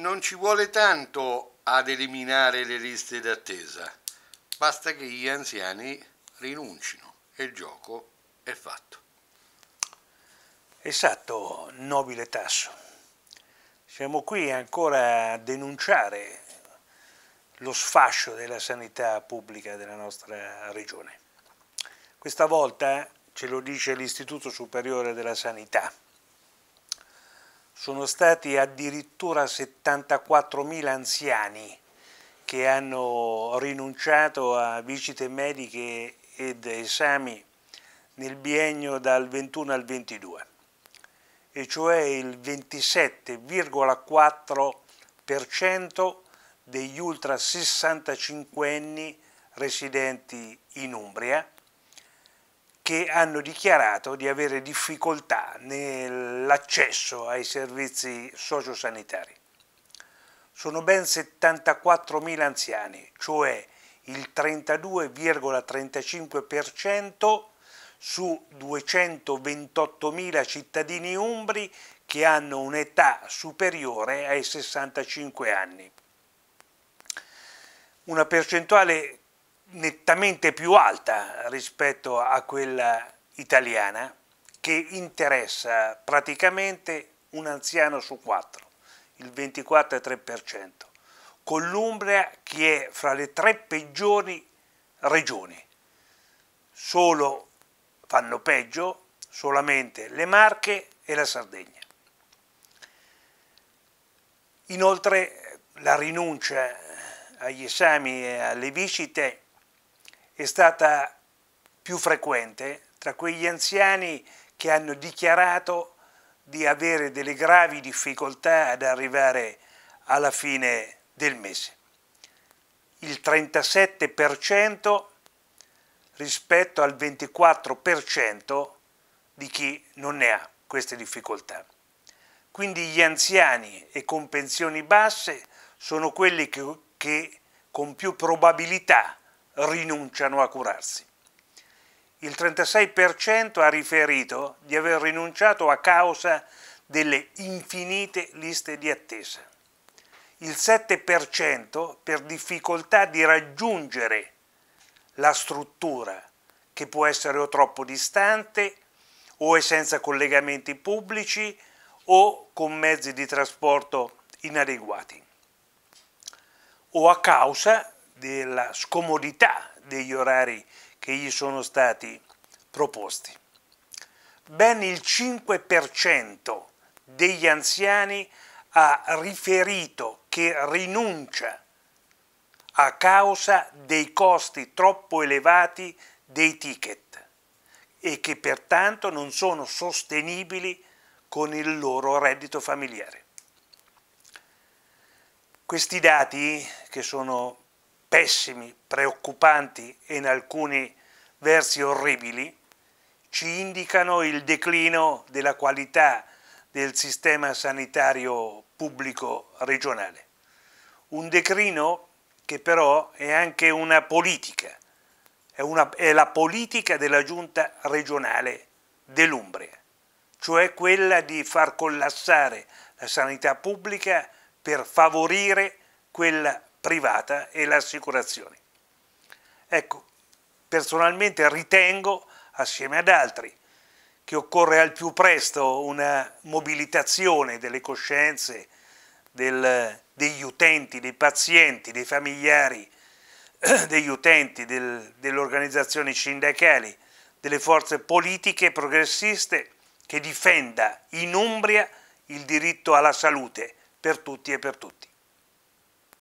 Non ci vuole tanto ad eliminare le liste d'attesa, basta che gli anziani rinuncino e il gioco è fatto. Esatto, nobile Tasso. Siamo qui ancora a denunciare lo sfascio della sanità pubblica della nostra regione. Questa volta ce lo dice l'Istituto Superiore della Sanità sono stati addirittura 74.000 anziani che hanno rinunciato a visite mediche ed esami nel biennio dal 21 al 22, e cioè il 27,4% degli ultra 65 anni residenti in Umbria che hanno dichiarato di avere difficoltà nell'accesso ai servizi sociosanitari. Sono ben 74.000 anziani, cioè il 32,35% su 228.000 cittadini umbri che hanno un'età superiore ai 65 anni. Una percentuale nettamente più alta rispetto a quella italiana che interessa praticamente un anziano su quattro, il 24,3%, con l'Umbria che è fra le tre peggiori regioni. Solo fanno peggio solamente le Marche e la Sardegna. Inoltre la rinuncia agli esami e alle visite è stata più frequente tra quegli anziani che hanno dichiarato di avere delle gravi difficoltà ad arrivare alla fine del mese. Il 37% rispetto al 24% di chi non ne ha queste difficoltà. Quindi gli anziani e con pensioni basse sono quelli che, che con più probabilità rinunciano a curarsi. Il 36% ha riferito di aver rinunciato a causa delle infinite liste di attesa. Il 7% per difficoltà di raggiungere la struttura che può essere o troppo distante o è senza collegamenti pubblici o con mezzi di trasporto inadeguati o a causa della scomodità degli orari che gli sono stati proposti. Ben il 5% degli anziani ha riferito che rinuncia a causa dei costi troppo elevati dei ticket e che pertanto non sono sostenibili con il loro reddito familiare. Questi dati, che sono pessimi, preoccupanti e in alcuni versi orribili, ci indicano il declino della qualità del sistema sanitario pubblico regionale. Un declino che però è anche una politica, è, una, è la politica della giunta regionale dell'Umbria, cioè quella di far collassare la sanità pubblica per favorire quella privata e le assicurazioni. Ecco, personalmente ritengo, assieme ad altri, che occorre al più presto una mobilitazione delle coscienze del, degli utenti, dei pazienti, dei familiari, degli utenti, del, delle organizzazioni sindacali, delle forze politiche progressiste che difenda in Umbria il diritto alla salute per tutti e per tutti.